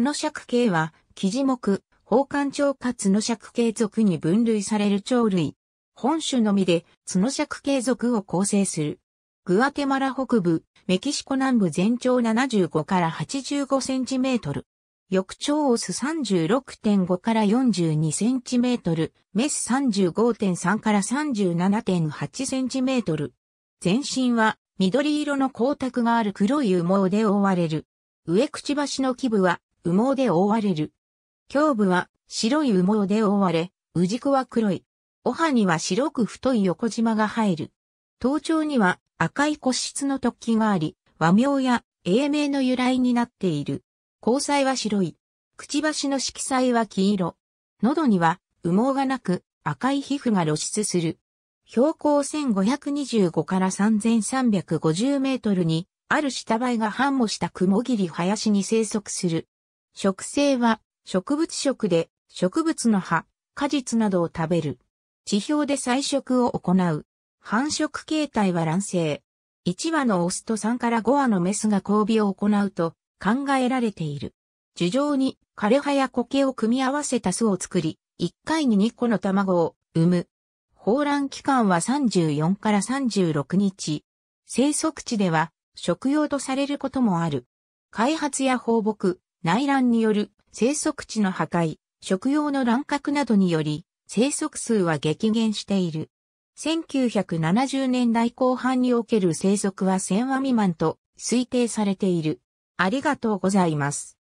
角尺系は、記事目、宝冠蝶か角尺系属に分類される鳥類。本種のみで角尺系属を構成する。グアテマラ北部、メキシコ南部全長75から85センチメートル。翼長オス36.5から42センチメートル、メス35.3から37.8センチメートル。全身は緑色の光沢がある黒い羽毛で覆われる。上くちばしの基部は羽毛で覆われる。胸部は白い羽毛で覆われ、うじこは黒い。お歯には白く太い横縞が入る。頭頂には赤い骨質の突起があり、和名や英名の由来になっている。交際は白い。くちばしの色彩は黄色。喉には羽毛がなく赤い皮膚が露出する。標高1525から3350メートルにある下灰が繁茂した雲霧林に生息する。食性は植物食で植物の葉、果実などを食べる。地表で採食を行う。繁殖形態は卵生。1羽のオスと3から5羽のメスが交尾を行うと考えられている。樹状に枯葉や苔を組み合わせた巣を作り、1回に2個の卵を産む。放卵期間は34から36日。生息地では食用とされることもある。開発や放牧、内乱による生息地の破壊、食用の乱獲などにより、生息数は激減している。1970年代後半における生息は1000羽未満と推定されている。ありがとうございます。